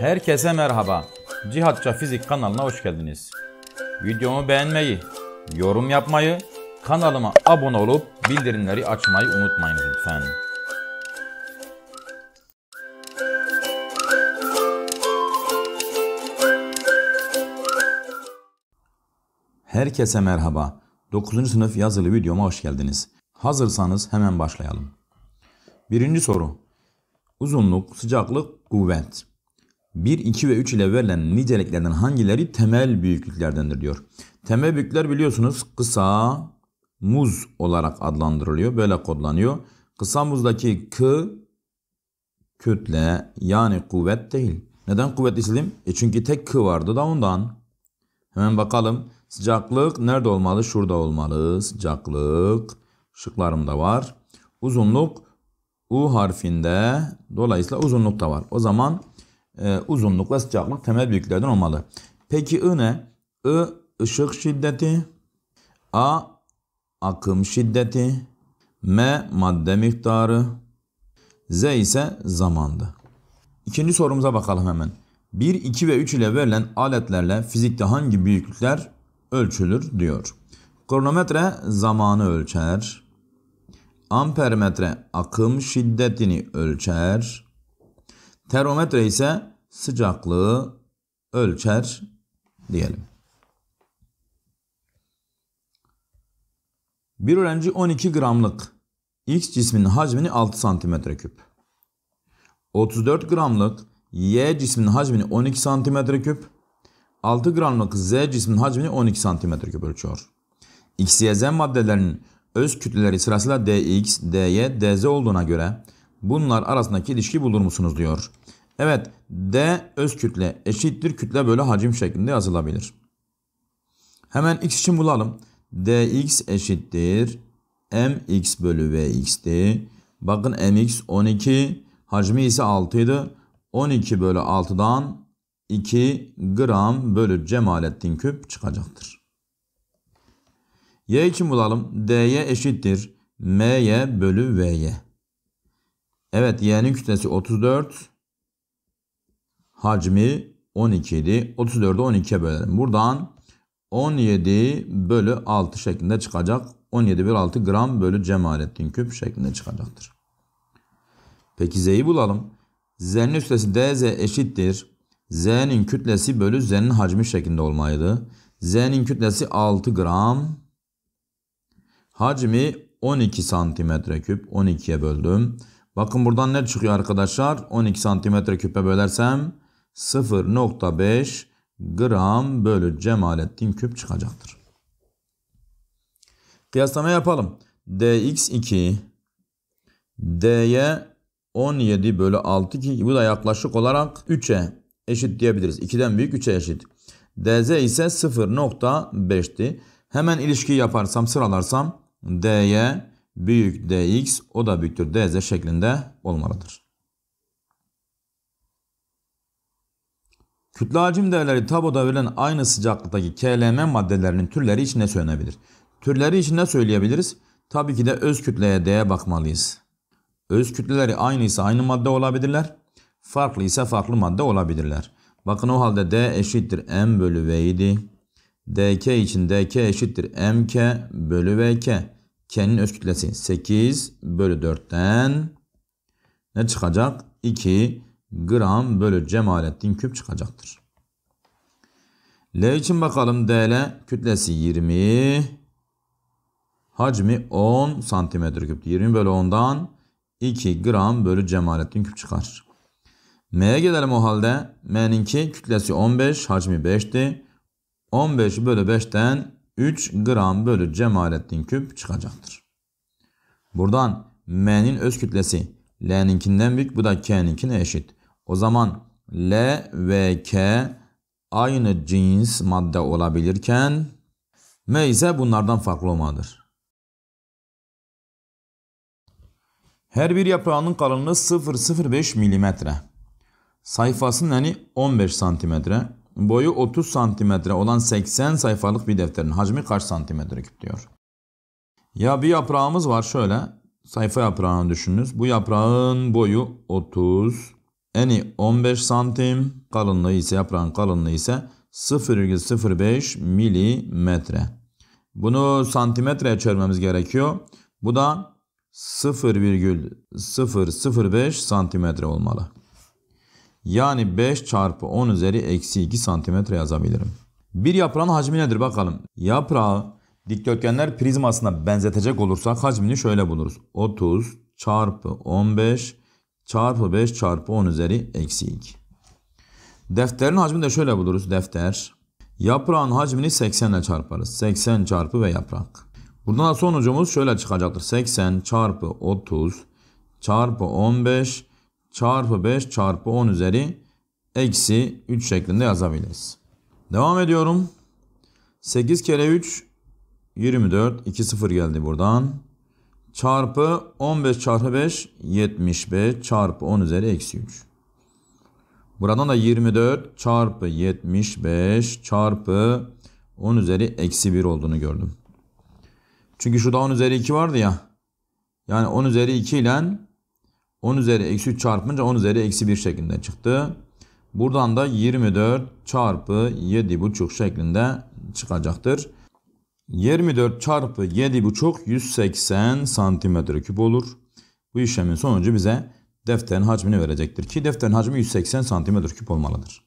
Herkese merhaba. Cihatça Fizik kanalına hoş geldiniz. Videomu beğenmeyi, yorum yapmayı, kanalıma abone olup bildirimleri açmayı unutmayın lütfen. Herkese merhaba. 9. sınıf yazılı videoma hoş geldiniz. Hazırsanız hemen başlayalım. Birinci soru. Uzunluk, sıcaklık, kuvvet. 1, 2 ve 3 ile verilen niceliklerden hangileri temel büyüklüklerdendir diyor. Temel büyüklükler biliyorsunuz kısa muz olarak adlandırılıyor. Böyle kodlanıyor. Kısa muzdaki k kütle yani kuvvet değil. Neden kuvvet istedim? E çünkü tek k vardı da ondan. Hemen bakalım. Sıcaklık nerede olmalı? Şurada olmalı. Sıcaklık. Şıklarımda var. Uzunluk U harfinde. Dolayısıyla uzunluk da var. O zaman e, ee, uzunluk ve sıcaklık temel büyüklerden olmalı. Peki I ne? I ışık şiddeti, A akım şiddeti, M madde miktarı, Z ise zamandı. İkinci sorumuza bakalım hemen. 1, 2 ve 3 ile verilen aletlerle fizikte hangi büyüklükler ölçülür diyor. Kronometre zamanı ölçer. Ampermetre akım şiddetini ölçer. Termometre ise sıcaklığı ölçer diyelim. Bir öğrenci 12 gramlık X cisminin hacmini 6 santimetre küp. 34 gramlık Y cisminin hacmini 12 santimetre küp. 6 gramlık Z cisminin hacmini 12 santimetre küp ölçüyor. X, Y, Z maddelerinin öz kütleleri sırasıyla dx, dy, dz olduğuna göre bunlar arasındaki ilişki bulur musunuz diyor. Evet D öz kütle eşittir kütle bölü hacim şeklinde yazılabilir. Hemen x için bulalım. dx eşittir mx bölü vx'ti. Bakın mx 12 hacmi ise 6 12 bölü 6'dan 2 gram bölü Cemalettin küp çıkacaktır. Y için bulalım. dy eşittir. M'ye bölü V'ye. Evet Y'nin kütlesi 34 hacmi 12 idi. 34'ü 12'ye bölelim. Buradan 17 bölü 6 şeklinde çıkacak. 17 bölü 6 gram bölü Cemalettin küp şeklinde çıkacaktır. Peki Z'yi bulalım. Z'nin üstesi DZ eşittir. Z'nin kütlesi bölü Z'nin hacmi şeklinde olmalıydı. Z'nin kütlesi 6 gram. Hacmi 12 santimetre küp. 12'ye böldüm. Bakın buradan ne çıkıyor arkadaşlar? 12 santimetre küpe bölersem 0.5 gram bölü cemalettin küp çıkacaktır. Kıyaslama yapalım. dx2 d'ye 17 bölü 6 ki bu da yaklaşık olarak 3'e eşit diyebiliriz. 2'den büyük 3'e eşit. dz ise 0.5'ti. Hemen ilişkiyi yaparsam sıralarsam d'ye büyük dx o da büyüktür dz şeklinde olmalıdır. Kütle hacim değerleri taboda verilen aynı sıcaklıktaki KLM maddelerinin türleri için ne söylenebilir. Türleri için ne söyleyebiliriz. Tabii ki de öz kütleye değe bakmalıyız. Öz kütleleri aynıysa aynı madde olabilirler. Farklı ise farklı madde olabilirler. Bakın o halde D eşittir M bölü V idi. DK için DK eşittir MK bölü VK. K'nin öz kütlesi 8 bölü 4'ten ne çıkacak? 2 gram bölü Cemalettin küp çıkacaktır. L için bakalım DL kütlesi 20 hacmi 10 santimetre küp. 20 bölü 10'dan 2 gram bölü Cemalettin küp çıkar. M'ye gidelim o halde. M'ninki kütlesi 15 hacmi 5'ti. 15 bölü 5'ten 3 gram bölü Cemalettin küp çıkacaktır. Buradan M'nin öz kütlesi L'ninkinden büyük bu da K'ninkine eşit. O zaman L ve K aynı cins madde olabilirken M ise bunlardan farklı olmalıdır. Her bir yaprağının kalınlığı 0,05 mm. Sayfasının eni 15 cm. Boyu 30 cm olan 80 sayfalık bir defterin hacmi kaç santimetre küp diyor. Ya bir yaprağımız var şöyle. Sayfa yaprağını düşününüz. Bu yaprağın boyu 30 Eni 15 santim, kalınlığı ise yaprağın kalınlığı ise 0,05 milimetre. Bunu santimetreye çevirmemiz gerekiyor. Bu da 0,005 santimetre olmalı. Yani 5 çarpı 10 üzeri eksi 2 santimetre yazabilirim. Bir yaprağın hacmi nedir bakalım. Yaprağı dikdörtgenler prizmasına benzetecek olursak hacmini şöyle buluruz. 30 çarpı 15 çarpı 5 çarpı 10 üzeri eksi 2. Defterin hacmini de şöyle buluruz. Defter. Yaprağın hacmini 80 ile çarparız. 80 çarpı ve yaprak. Buradan da sonucumuz şöyle çıkacaktır. 80 çarpı 30 çarpı 15 çarpı 5 çarpı 10 üzeri eksi 3 şeklinde yazabiliriz. Devam ediyorum. 8 kere 3 24 2 0 geldi buradan çarpı 15 çarpı 5 75 çarpı 10 üzeri eksi 3. Buradan da 24 çarpı 75 çarpı 10 üzeri eksi 1 olduğunu gördüm. Çünkü şurada 10 üzeri 2 vardı ya. Yani 10 üzeri 2 ile 10 üzeri eksi 3 çarpınca 10 üzeri eksi 1 şeklinde çıktı. Buradan da 24 çarpı 7,5 şeklinde çıkacaktır. 24 çarpı 7,5 180 santimetre küp olur. Bu işlemin sonucu bize defterin hacmini verecektir ki defterin hacmi 180 santimetre küp olmalıdır.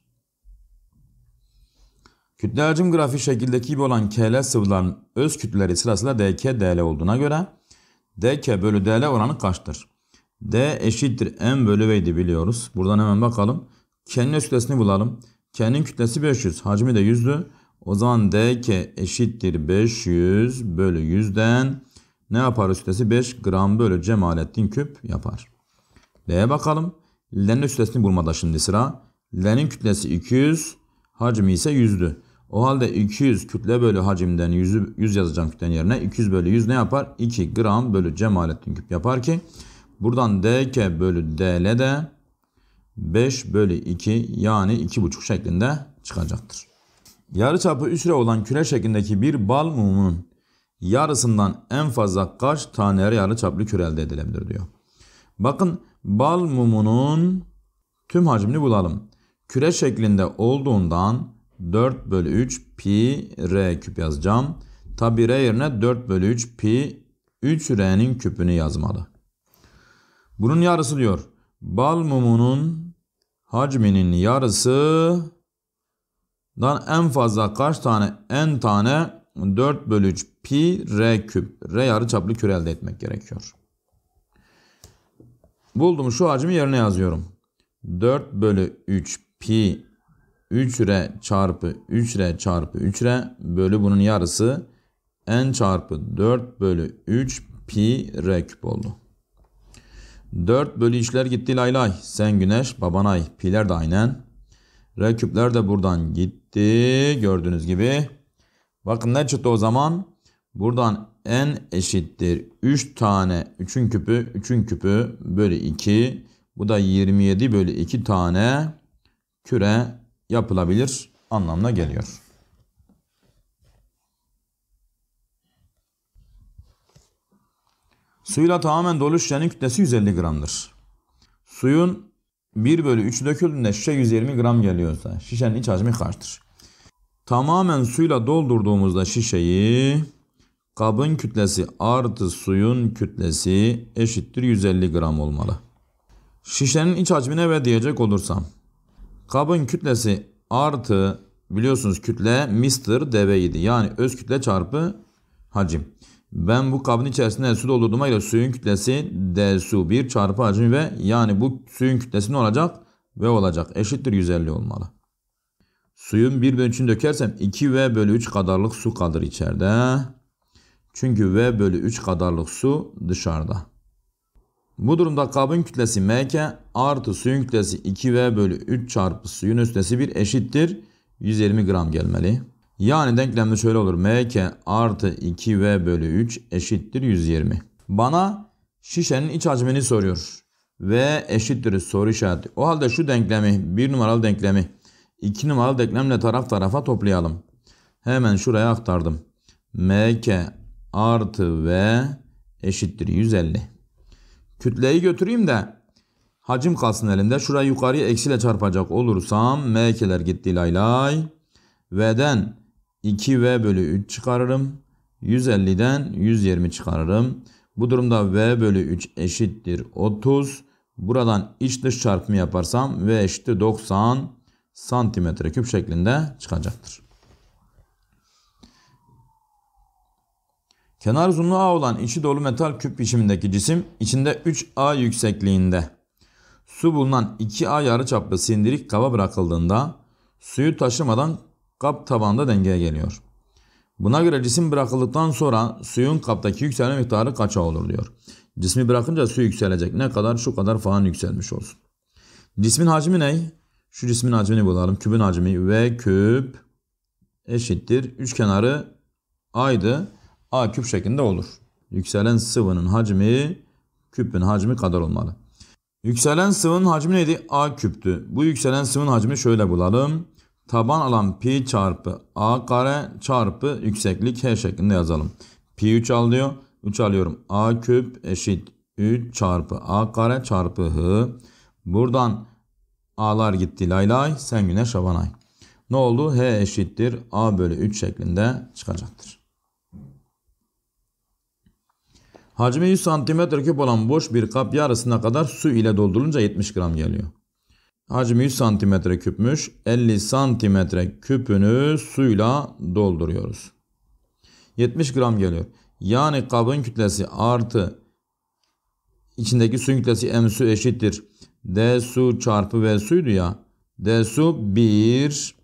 Kütle hacim grafiği şekildeki gibi olan KL sıvıların öz kütleleri sırasıyla DK DL olduğuna göre DK bölü DL oranı kaçtır? D eşittir M bölü V'ydi biliyoruz. Buradan hemen bakalım. K'nin öz kütlesini bulalım. K'nin kütlesi 500. Hacmi de 100'dü. O zaman d DK eşittir 500 bölü 100'den ne yapar üstesi 5 gram bölü Cemalettin küp yapar. L'ye bakalım. L'nin üstesini bulmada şimdi sıra. L'nin kütlesi 200, hacmi ise 100'dü. O halde 200 kütle bölü hacimden 100'ü 100 yazacağım kütlenin yerine. 200 bölü 100 ne yapar? 2 gram bölü Cemalettin küp yapar ki buradan DK bölü DL de 5 bölü 2 yani 2,5 şeklinde çıkacaktır. Yarı çapı lira olan küre şeklindeki bir bal mumunun yarısından en fazla kaç tane yarı çaplı küre elde edilebilir diyor. Bakın bal mumunun tüm hacmini bulalım. Küre şeklinde olduğundan 4 bölü 3 pi r küp yazacağım. Tabi r yerine 4 bölü 3 pi 3 r'nin küpünü yazmalı. Bunun yarısı diyor. Bal mumunun hacminin yarısı Dan en fazla kaç tane? En tane 4 bölü 3 pi r küp. R yarı çaplı küre elde etmek gerekiyor. Buldum şu hacmi yerine yazıyorum. 4 bölü 3 pi 3r çarpı 3r çarpı 3r bölü bunun yarısı n çarpı 4 bölü 3 pi r küp oldu. 4 bölü işler gitti lay lay. Sen güneş baban ay. Piler de aynen. Reküpler de buradan gitti. Gördüğünüz gibi. Bakın ne çıktı o zaman? Buradan n eşittir 3 tane 3'ün küpü 3'ün küpü bölü 2. Bu da 27 bölü 2 tane küre yapılabilir anlamına geliyor. Suyla tamamen dolu şişenin kütlesi 150 gramdır. Suyun 1 bölü 3 döküldüğünde şişe 120 gram geliyorsa şişenin iç hacmi kaçtır? Tamamen suyla doldurduğumuzda şişeyi kabın kütlesi artı suyun kütlesi eşittir 150 gram olmalı. Şişenin iç hacmine ve diyecek olursam kabın kütlesi artı biliyorsunuz kütle mister dv idi. Yani öz kütle çarpı hacim. Ben bu kabın içerisinde su doldurduğuma göre suyun kütlesi D su 1 çarpı hacmi ve yani bu suyun kütlesi ne olacak? V olacak. Eşittir 150 olmalı. Suyun 1 bölü 3'ünü dökersem 2V bölü 3 kadarlık su kalır içeride. Çünkü V bölü 3 kadarlık su dışarıda. Bu durumda kabın kütlesi mk artı suyun kütlesi 2v bölü 3 çarpı suyun üstesi 1 eşittir 120 gram gelmeli. Yani denklemde şöyle olur. MK artı 2V bölü 3 eşittir 120. Bana şişenin iç hacmini soruyor. V eşittir soru işareti. O halde şu denklemi bir numaralı denklemi 2 numaralı denklemle taraf tarafa toplayalım. Hemen şuraya aktardım. MK artı V eşittir 150. Kütleyi götüreyim de hacim kalsın elimde. Şurayı yukarıya eksiyle çarpacak olursam MK'ler gitti lay lay. V'den 2v bölü 3 çıkarırım. 150'den 120 çıkarırım. Bu durumda v bölü 3 eşittir 30. Buradan iç dış çarpımı yaparsam v eşittir 90 santimetre küp şeklinde çıkacaktır. Kenar uzunluğu A olan içi dolu metal küp biçimindeki cisim içinde 3A yüksekliğinde su bulunan 2A yarıçaplı sindirik kaba bırakıldığında suyu taşımadan kap tabanda dengeye geliyor. Buna göre cisim bırakıldıktan sonra suyun kaptaki yükselme miktarı kaça olur diyor. Cismi bırakınca su yükselecek. Ne kadar şu kadar falan yükselmiş olsun. Cismin hacmi ne? Şu cismin hacmini bulalım. Kübün hacmi V küp eşittir. Üç kenarı A'ydı. A küp şeklinde olur. Yükselen sıvının hacmi küpün hacmi kadar olmalı. Yükselen sıvının hacmi neydi? A küptü. Bu yükselen sıvının hacmi şöyle bulalım taban alan pi çarpı a kare çarpı yükseklik h şeklinde yazalım. Pi 3 al diyor. 3 alıyorum. a küp eşit 3 çarpı a kare çarpı h. Buradan a'lar gitti lay lay sen güne şabanay. Ne oldu? h eşittir a bölü 3 şeklinde çıkacaktır. Hacmi 100 cm küp olan boş bir kap yarısına kadar su ile doldurulunca 70 gram geliyor. Hacmi 100 santimetre küpmüş. 50 santimetre küpünü suyla dolduruyoruz. 70 gram geliyor. Yani kabın kütlesi artı içindeki suyun kütlesi m su eşittir. D su çarpı V suydu ya. D su 1.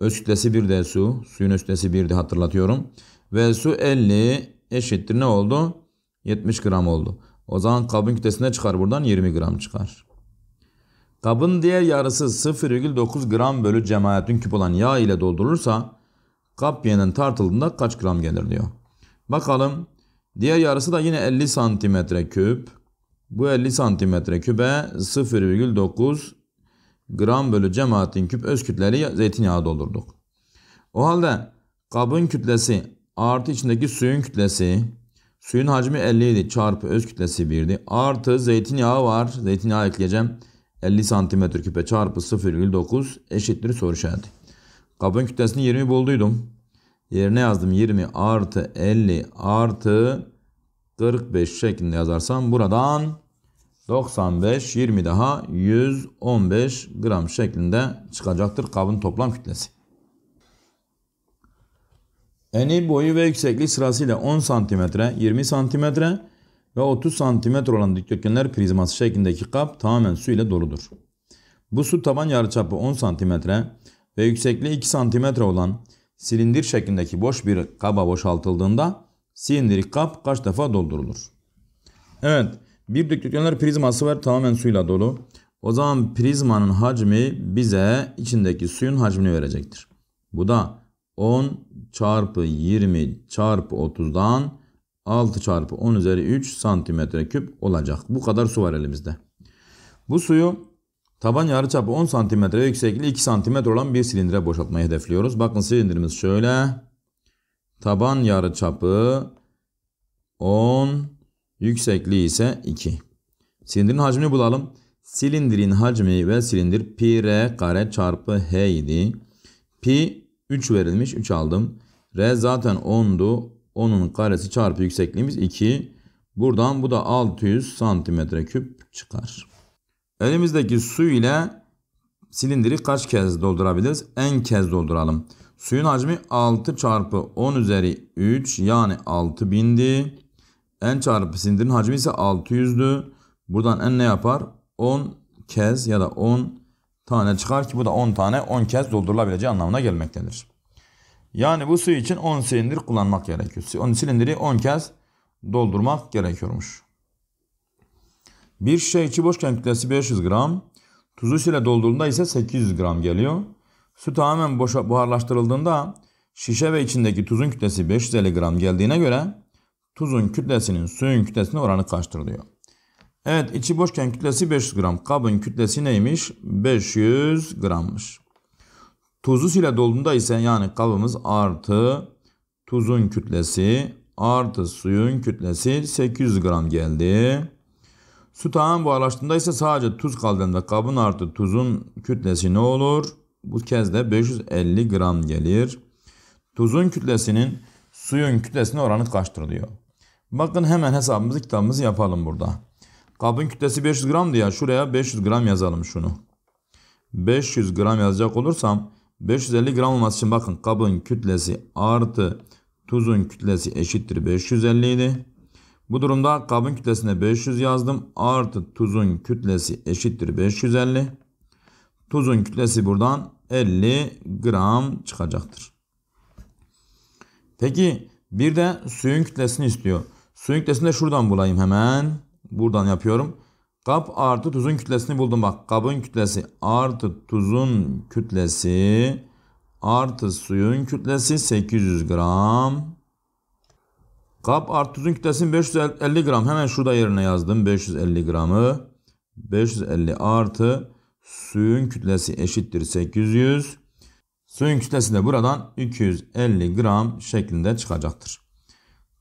Öz kütlesi 1 D su. Suyun öz kütlesi 1'di hatırlatıyorum. V su 50 eşittir ne oldu? 70 gram oldu. O zaman kabın kütlesine çıkar buradan 20 gram çıkar. Kabın diğer yarısı 0,9 gram bölü cemaatin küp olan yağ ile doldurulursa kapyenin tartıldığında kaç gram gelir diyor. Bakalım diğer yarısı da yine 50 santimetre küp. Bu 50 santimetre küpe 0,9 gram bölü cemaatin küp öz kütleri zeytinyağı doldurduk. O halde kabın kütlesi artı içindeki suyun kütlesi suyun hacmi 50 idi çarpı öz kütlesi 1'di. Artı zeytinyağı var. Zeytinyağı ekleyeceğim. 50 santimetre küpe çarpı 0,9 eşittir soru işareti. Kabın kütlesini 20 bulduydum. Yerine yazdım 20 artı 50 artı 45 şeklinde yazarsam buradan 95, 20 daha 115 gram şeklinde çıkacaktır kabın toplam kütlesi. Eni boyu ve yüksekliği sırasıyla 10 santimetre, 20 santimetre, ve 30 santimetre olan dikdörtgenler prizması şeklindeki kap tamamen su ile doludur. Bu su taban yarıçapı 10 santimetre ve yüksekliği 2 santimetre olan silindir şeklindeki boş bir kaba boşaltıldığında silindirik kap kaç defa doldurulur? Evet bir dikdörtgenler prizması var tamamen suyla dolu. O zaman prizmanın hacmi bize içindeki suyun hacmini verecektir. Bu da 10 çarpı 20 çarpı 30'dan 6 çarpı 10 üzeri 3 santimetre küp olacak. Bu kadar su var elimizde. Bu suyu taban yarıçapı 10 santimetre yüksekliği 2 santimetre olan bir silindire boşaltmayı hedefliyoruz. Bakın silindirimiz şöyle. Taban yarıçapı 10 yüksekliği ise 2. Silindirin hacmini bulalım. Silindirin hacmi ve silindir pi r kare çarpı h idi. Pi 3 verilmiş 3 aldım. R zaten 10'du. 10'un karesi çarpı yüksekliğimiz 2. Buradan bu da 600 santimetre küp çıkar. Elimizdeki su ile silindiri kaç kez doldurabiliriz? En kez dolduralım. Suyun hacmi 6 çarpı 10 üzeri 3 yani 6000'di. En çarpı silindirin hacmi ise 600'dü. Buradan en ne yapar? 10 kez ya da 10 tane çıkar ki bu da 10 tane 10 kez doldurulabileceği anlamına gelmektedir. Yani bu su için 10 silindir kullanmak gerekiyor. 10 silindiri 10 kez doldurmak gerekiyormuş. Bir şişe içi boşken kütlesi 500 gram. tuzu ile doldurduğunda ise 800 gram geliyor. Su tamamen boşa buharlaştırıldığında şişe ve içindeki tuzun kütlesi 550 gram geldiğine göre tuzun kütlesinin suyun kütlesine oranı kaçtır diyor. Evet içi boşken kütlesi 500 gram. Kabın kütlesi neymiş? 500 grammış. Tuzlu suyla dolduğunda ise yani kabımız artı tuzun kütlesi artı suyun kütlesi 800 gram geldi. Su tamamen buharlaştığında ise sadece tuz kaldığında kabın artı tuzun kütlesi ne olur? Bu kez de 550 gram gelir. Tuzun kütlesinin suyun kütlesine oranı kaçtır diyor. Bakın hemen hesabımızı kitabımızı yapalım burada. Kabın kütlesi 500 gramdı ya. Şuraya 500 gram yazalım şunu. 500 gram yazacak olursam 550 gram olması için bakın kabın kütlesi artı tuzun kütlesi eşittir 550 idi. Bu durumda kabın kütlesine 500 yazdım. Artı tuzun kütlesi eşittir 550. Tuzun kütlesi buradan 50 gram çıkacaktır. Peki bir de suyun kütlesini istiyor. Suyun kütlesini de şuradan bulayım hemen. Buradan yapıyorum. Kap artı tuzun kütlesini buldum bak. Kabın kütlesi artı tuzun kütlesi artı suyun kütlesi 800 gram. Kap artı tuzun kütlesini 550 gram. Hemen şurada yerine yazdım 550 gramı. 550 artı suyun kütlesi eşittir 800. Suyun kütlesi de buradan 250 gram şeklinde çıkacaktır.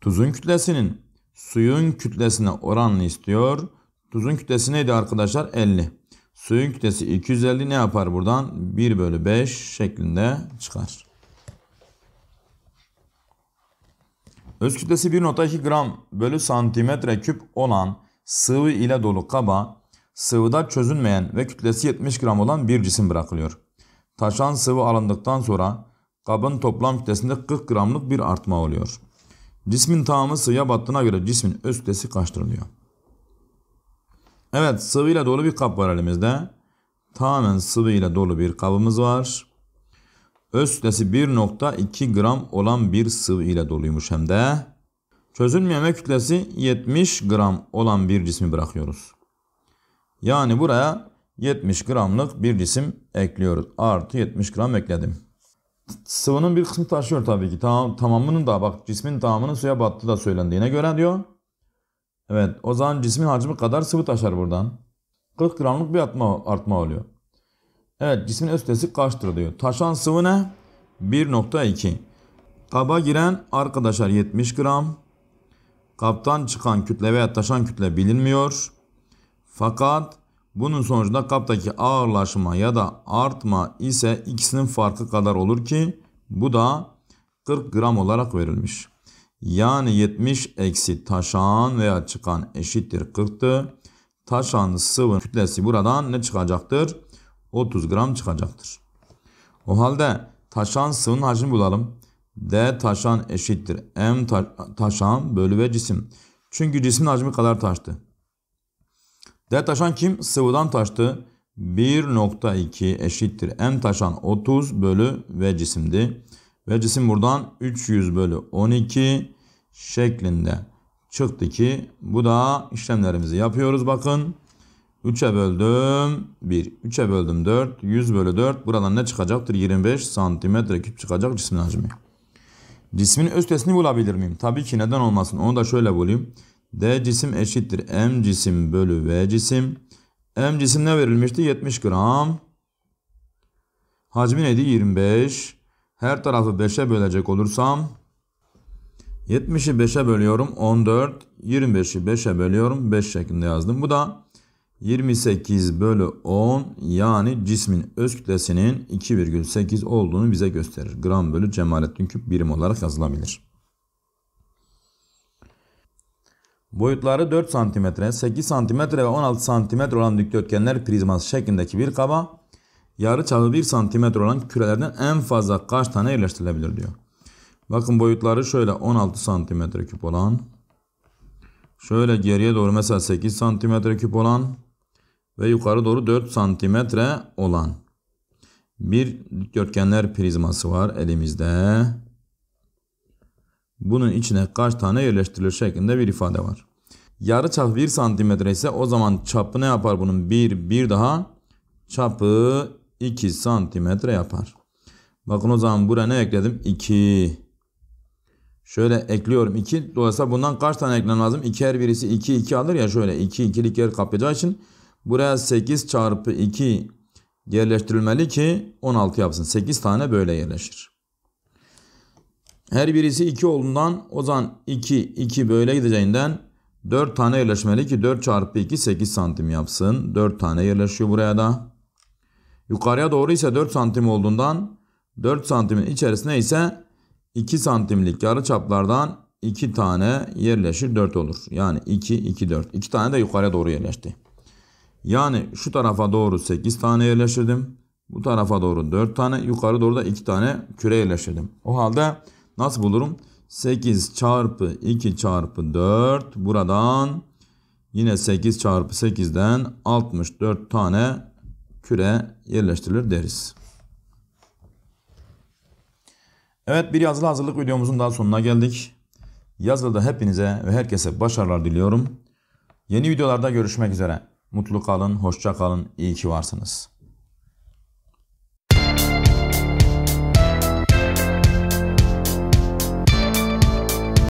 Tuzun kütlesinin suyun kütlesine oranını istiyor. Tuzun kütlesi neydi arkadaşlar? 50. Suyun kütlesi 250 ne yapar buradan? 1 bölü 5 şeklinde çıkar. Öz kütlesi 1.2 gram bölü santimetre küp olan sıvı ile dolu kaba sıvıda çözünmeyen ve kütlesi 70 gram olan bir cisim bırakılıyor. Taşan sıvı alındıktan sonra kabın toplam kütlesinde 40 gramlık bir artma oluyor. Cismin tamamı sıvıya battığına göre cismin öz kütlesi kaçtır diyor. Evet sıvıyla dolu bir kap var elimizde. Tamamen sıvıyla dolu bir kabımız var. Öz kütlesi 1.2 gram olan bir sıvı ile doluymuş hem de. Çözülmeme kütlesi 70 gram olan bir cismi bırakıyoruz. Yani buraya 70 gramlık bir cisim ekliyoruz. Artı 70 gram ekledim. Sıvının bir kısmı taşıyor tabii ki. Tamam, tamamının da bak cismin tamamının suya battı da söylendiğine göre diyor. Evet o zaman cismin hacmi kadar sıvı taşar buradan. 40 gramlık bir atma, artma oluyor. Evet cismin ötesi kütlesi kaçtır diyor. Taşan sıvı ne? 1.2. Kaba giren arkadaşlar 70 gram. Kaptan çıkan kütle veya taşan kütle bilinmiyor. Fakat bunun sonucunda kaptaki ağırlaşma ya da artma ise ikisinin farkı kadar olur ki bu da 40 gram olarak verilmiş. Yani 70 eksi taşan veya çıkan eşittir 40'tı. Taşan sıvı kütlesi buradan ne çıkacaktır? 30 gram çıkacaktır. O halde taşan sıvının hacmini bulalım. D taşan eşittir. M ta taşan bölü ve cisim. Çünkü cismin hacmi kadar taştı. D taşan kim? Sıvıdan taştı. 1.2 eşittir. M taşan 30 bölü V cisimdi. Ve cisim buradan 300 bölü 12 şeklinde çıktı ki bu da işlemlerimizi yapıyoruz bakın. 3'e böldüm 1. 3'e böldüm 4. 100 bölü 4. Buradan ne çıkacaktır? 25 santimetre küp çıkacak cismin hacmi. Cismin ötesini bulabilir miyim? Tabii ki neden olmasın. Onu da şöyle bulayım. D cisim eşittir. M cisim bölü V cisim. M cisim ne verilmişti? 70 gram. Hacmi neydi? 25. Her tarafı 5'e bölecek olursam 70'i 5'e bölüyorum 14. 25'i 5'e bölüyorum 5 şeklinde yazdım. Bu da 28 bölü 10 yani cismin öz kütlesinin 2,8 olduğunu bize gösterir. Gram bölü cemalettin küp birim olarak yazılabilir. Boyutları 4 cm, 8 cm ve 16 cm olan dikdörtgenler prizması şeklindeki bir kaba yarı çapı 1 santimetre olan kürelerden en fazla kaç tane yerleştirilebilir diyor. Bakın boyutları şöyle 16 santimetre küp olan. Şöyle geriye doğru mesela 8 santimetre küp olan. Ve yukarı doğru 4 santimetre olan. Bir dikdörtgenler prizması var elimizde. Bunun içine kaç tane yerleştirilir şeklinde bir ifade var. Yarı çap 1 santimetre ise o zaman çapı ne yapar bunun? 1, 1 daha çapı 2 santimetre yapar. Bakın o zaman buraya ne ekledim? 2. Şöyle ekliyorum 2. Dolayısıyla bundan kaç tane eklemem lazım? 2 her birisi 2 2 alır ya şöyle 2 2'lik yer kaplayacağı için buraya 8 çarpı 2 yerleştirilmeli ki 16 yapsın. 8 tane böyle yerleşir. Her birisi 2 olduğundan o zaman 2 2 böyle gideceğinden 4 tane yerleşmeli ki 4 çarpı 2 8 santim yapsın. 4 tane yerleşiyor buraya da. Yukarıya doğru ise 4 santim olduğundan 4 santimin içerisine ise 2 santimlik yarı çaplardan 2 tane yerleşir 4 olur. Yani 2, 2, 4. 2 tane de yukarıya doğru yerleşti. Yani şu tarafa doğru 8 tane yerleştirdim. Bu tarafa doğru 4 tane. Yukarı doğru da 2 tane küre yerleştirdim. O halde nasıl bulurum? 8 çarpı 2 çarpı 4 buradan yine 8 çarpı 8'den 64 tane küre yerleştirilir deriz. Evet bir yazılı hazırlık videomuzun daha sonuna geldik. Yazılıda hepinize ve herkese başarılar diliyorum. Yeni videolarda görüşmek üzere. Mutlu kalın, hoşça kalın, iyi ki varsınız.